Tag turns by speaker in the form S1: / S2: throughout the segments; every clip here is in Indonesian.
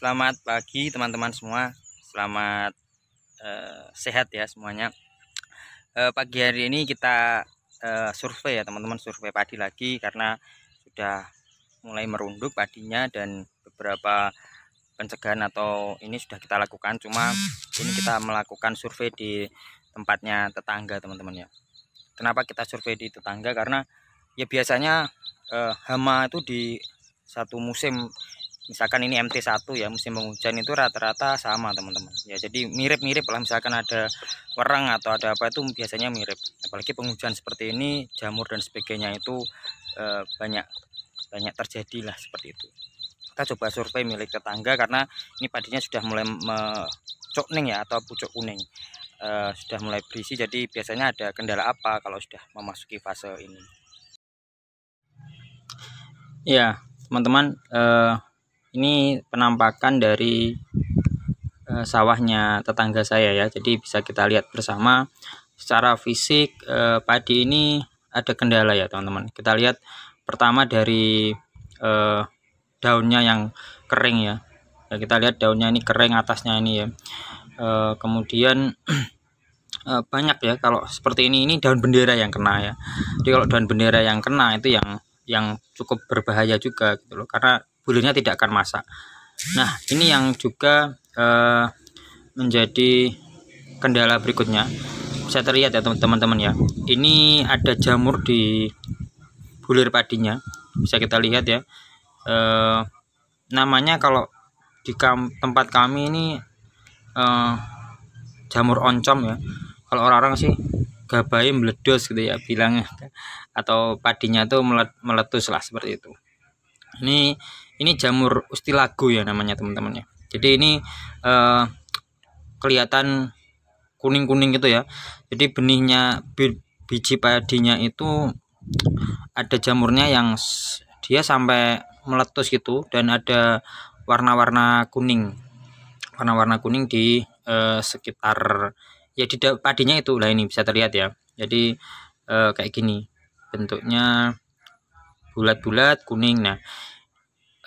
S1: Selamat pagi teman-teman semua. Selamat uh, sehat ya semuanya. uh, pagi hari ini kita uh, survei ya teman-teman survei padi lagi karena sudah mulai merunduk padinya dan beberapa pencegahan atau ini sudah kita lakukan. Cuma ini kita melakukan survei di tempatnya tetangga teman-teman ya. Kenapa kita survei di tetangga? Karena ya biasanya uh, hama itu di satu musim misalkan ini MT1 ya musim penghujan itu rata-rata sama teman-teman ya jadi mirip-mirip lah misalkan ada wereng atau ada apa itu biasanya mirip apalagi penghujan seperti ini jamur dan sebagainya itu e, banyak banyak terjadilah seperti itu kita coba survei milik tetangga karena ini padinya sudah mulai neng ya atau pucuk kuning e, sudah mulai berisi jadi biasanya ada kendala apa kalau sudah memasuki fase ini ya teman-teman eh, ini penampakan dari e, sawahnya tetangga saya ya jadi bisa kita lihat bersama secara fisik e, padi ini ada kendala ya teman-teman kita lihat pertama dari e, daunnya yang kering ya nah, kita lihat daunnya ini kering atasnya ini ya e, kemudian banyak ya kalau seperti ini ini daun bendera yang kena ya jadi kalau daun bendera yang kena itu yang yang cukup berbahaya juga gitu loh karena bulunya tidak akan masak nah ini yang juga uh, menjadi kendala berikutnya bisa terlihat ya teman-teman ya ini ada jamur di bulir padinya bisa kita lihat ya e, namanya kalau di kam tempat kami ini e, jamur oncom ya kalau orang-orang sih gabai meledos gitu ya bilangnya atau padinya tuh meletus lah seperti itu ini ini jamur ustilago ya namanya teman-teman ya jadi ini eh, kelihatan kuning-kuning gitu ya jadi benihnya biji padinya itu ada jamurnya yang dia sampai meletus gitu dan ada warna-warna kuning warna-warna kuning di eh, sekitar ya di padinya itu lah ini bisa terlihat ya jadi eh, kayak gini bentuknya bulat-bulat kuning nah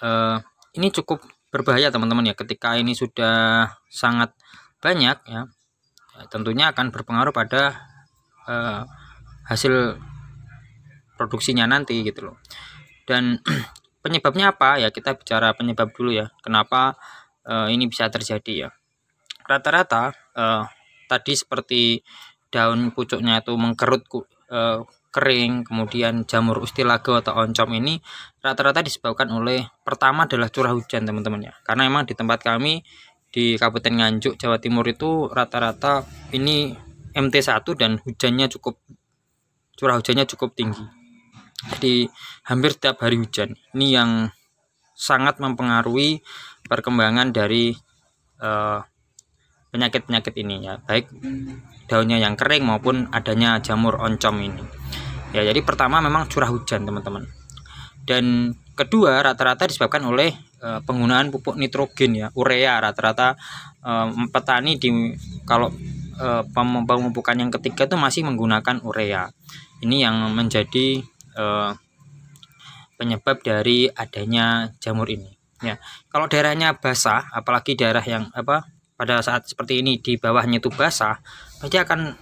S1: eh, ini cukup berbahaya teman-teman ya ketika ini sudah sangat banyak ya eh, tentunya akan berpengaruh pada eh, hasil produksinya nanti gitu loh dan penyebabnya apa ya kita bicara penyebab dulu ya kenapa eh, ini bisa terjadi ya rata-rata eh, tadi seperti daun pucuknya itu mengkerut eh, kering, kemudian jamur ustilago atau oncom ini rata-rata disebabkan oleh pertama adalah curah hujan teman-teman ya. Karena emang di tempat kami di Kabupaten Nganjuk Jawa Timur itu rata-rata ini MT1 dan hujannya cukup curah hujannya cukup tinggi. Jadi hampir setiap hari hujan. Ini yang sangat mempengaruhi perkembangan dari eh, penyakit-penyakit uh, ini ya, baik daunnya yang kering maupun adanya jamur oncom ini ya jadi pertama memang curah hujan teman-teman dan kedua rata-rata disebabkan oleh e, penggunaan pupuk nitrogen ya urea rata-rata e, petani di kalau e, pemupukan yang ketiga itu masih menggunakan urea ini yang menjadi e, penyebab dari adanya jamur ini ya kalau daerahnya basah apalagi daerah yang apa pada saat seperti ini di bawahnya itu basah pasti akan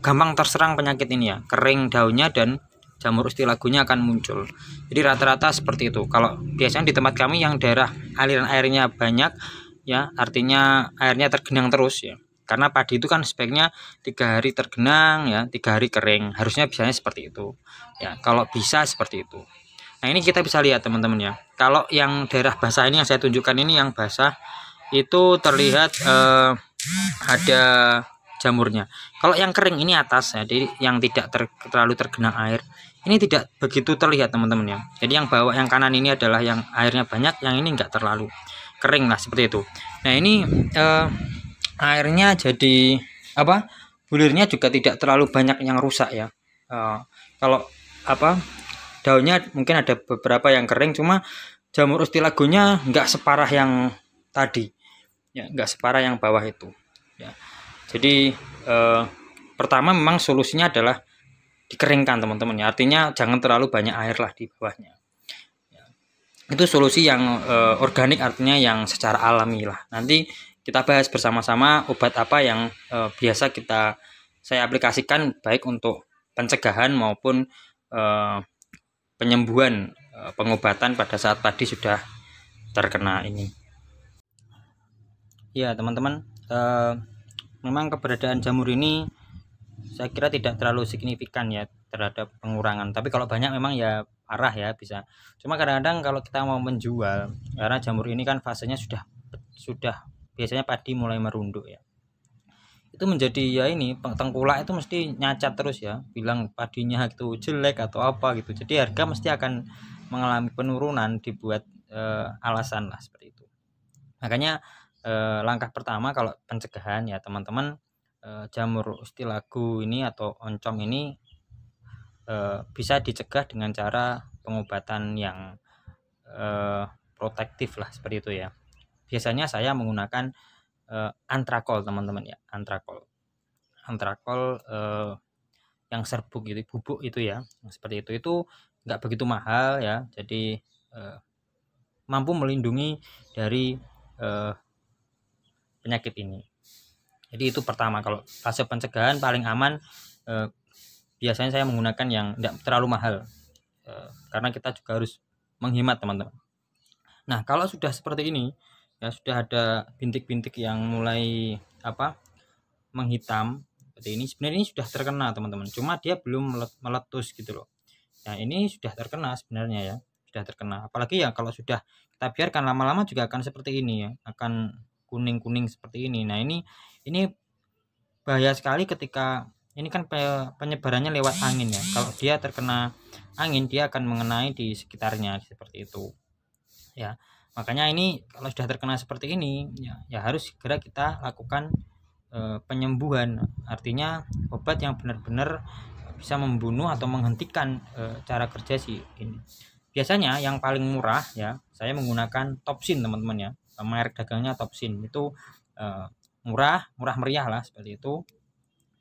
S1: gampang terserang penyakit ini ya kering daunnya dan jamur ustilagunya akan muncul jadi rata-rata seperti itu kalau biasanya di tempat kami yang daerah aliran airnya banyak ya artinya airnya tergenang terus ya karena padi itu kan speknya tiga hari tergenang ya tiga hari kering harusnya biasanya seperti itu ya kalau bisa seperti itu nah ini kita bisa lihat teman-teman ya kalau yang daerah basah ini yang saya tunjukkan ini yang basah itu terlihat eh, ada jamurnya. Kalau yang kering ini atas ya, jadi yang tidak ter, terlalu tergenang air. Ini tidak begitu terlihat teman-teman ya. Jadi yang bawah yang kanan ini adalah yang airnya banyak, yang ini enggak terlalu kering lah seperti itu. Nah, ini eh, airnya jadi apa? Bulirnya juga tidak terlalu banyak yang rusak ya. Eh, kalau apa? Daunnya mungkin ada beberapa yang kering cuma jamur ustilagonya enggak separah yang tadi. Ya, enggak separah yang bawah itu. Ya. Jadi eh, pertama memang solusinya adalah dikeringkan teman-teman ya. Artinya jangan terlalu banyak air lah di bawahnya. Ya. Itu solusi yang eh, organik artinya yang secara alami lah. Nanti kita bahas bersama-sama obat apa yang eh, biasa kita saya aplikasikan baik untuk pencegahan maupun eh, penyembuhan eh, pengobatan pada saat tadi sudah terkena ini. Ya teman-teman. Eh, memang keberadaan jamur ini saya kira tidak terlalu signifikan ya terhadap pengurangan tapi kalau banyak memang ya parah ya bisa cuma kadang-kadang kalau kita mau menjual karena jamur ini kan fasenya sudah sudah biasanya padi mulai merunduk ya itu menjadi ya ini tengkulak itu mesti nyacat terus ya bilang padinya itu jelek atau apa gitu jadi harga mesti akan mengalami penurunan dibuat e, alasan lah seperti itu makanya eh, langkah pertama kalau pencegahan ya teman-teman eh, jamur ustilagu ini atau oncom ini eh, bisa dicegah dengan cara pengobatan yang eh, protektif lah seperti itu ya biasanya saya menggunakan eh, antrakol teman-teman ya antrakol antrakol eh, yang serbuk itu bubuk itu ya seperti itu itu nggak begitu mahal ya jadi eh, mampu melindungi dari eh, penyakit ini. Jadi itu pertama kalau fase pencegahan paling aman eh, biasanya saya menggunakan yang tidak terlalu mahal eh, karena kita juga harus menghemat teman-teman. Nah kalau sudah seperti ini ya sudah ada bintik-bintik yang mulai apa menghitam seperti ini sebenarnya ini sudah terkena teman-teman cuma dia belum meletus gitu loh. Nah ini sudah terkena sebenarnya ya sudah terkena apalagi ya kalau sudah kita biarkan lama-lama juga akan seperti ini ya akan kuning-kuning seperti ini. Nah, ini ini bahaya sekali ketika ini kan penyebarannya lewat angin ya. Kalau dia terkena angin dia akan mengenai di sekitarnya seperti itu. Ya. Makanya ini kalau sudah terkena seperti ini ya, ya harus segera kita lakukan e, penyembuhan. Artinya obat yang benar-benar bisa membunuh atau menghentikan e, cara kerja si ini. Biasanya yang paling murah ya, saya menggunakan topsin teman-teman ya merek dagangnya Topsin itu uh, murah murah meriah lah seperti itu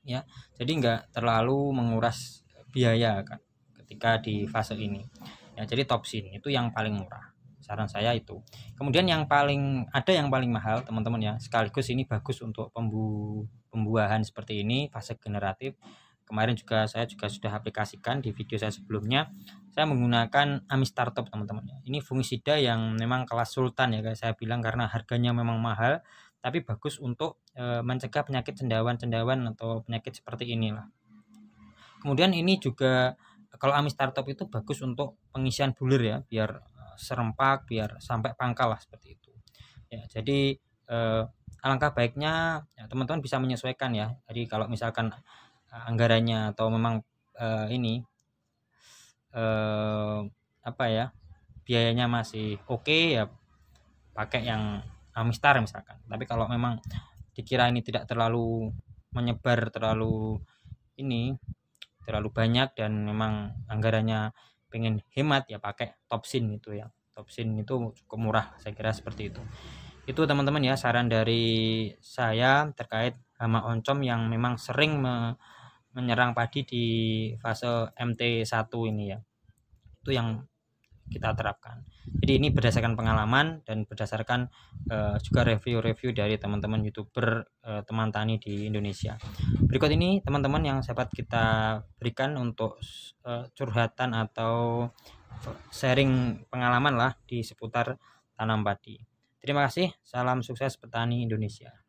S1: ya jadi nggak terlalu menguras biaya kan ketika di fase ini ya jadi Topsin itu yang paling murah saran saya itu kemudian yang paling ada yang paling mahal teman-teman ya sekaligus ini bagus untuk pembu pembuahan seperti ini fase generatif kemarin juga saya juga sudah aplikasikan di video saya sebelumnya saya menggunakan Ami Startup teman-teman ini fungisida yang memang kelas sultan ya guys saya bilang karena harganya memang mahal tapi bagus untuk e, mencegah penyakit cendawan-cendawan atau penyakit seperti inilah kemudian ini juga kalau Ami Startup itu bagus untuk pengisian bulir ya biar eh, serempak biar sampai pangkal lah seperti itu ya jadi e, alangkah baiknya ya, teman-teman ya, bisa menyesuaikan ya jadi kalau misalkan anggarannya atau memang uh, ini uh, apa ya biayanya masih oke okay, ya pakai yang Amistar misalkan tapi kalau memang dikira ini tidak terlalu menyebar terlalu ini terlalu banyak dan memang anggarannya pengen hemat ya pakai topsin itu ya topsin itu cukup murah saya kira seperti itu itu teman-teman ya saran dari saya terkait hama oncom yang memang sering me menyerang padi di fase MT1 ini ya. Itu yang kita terapkan. Jadi ini berdasarkan pengalaman dan berdasarkan uh, juga review-review dari teman-teman YouTuber uh, teman tani di Indonesia. Berikut ini teman-teman yang dapat kita berikan untuk uh, curhatan atau sharing pengalaman lah di seputar tanam padi. Terima kasih, salam sukses petani Indonesia.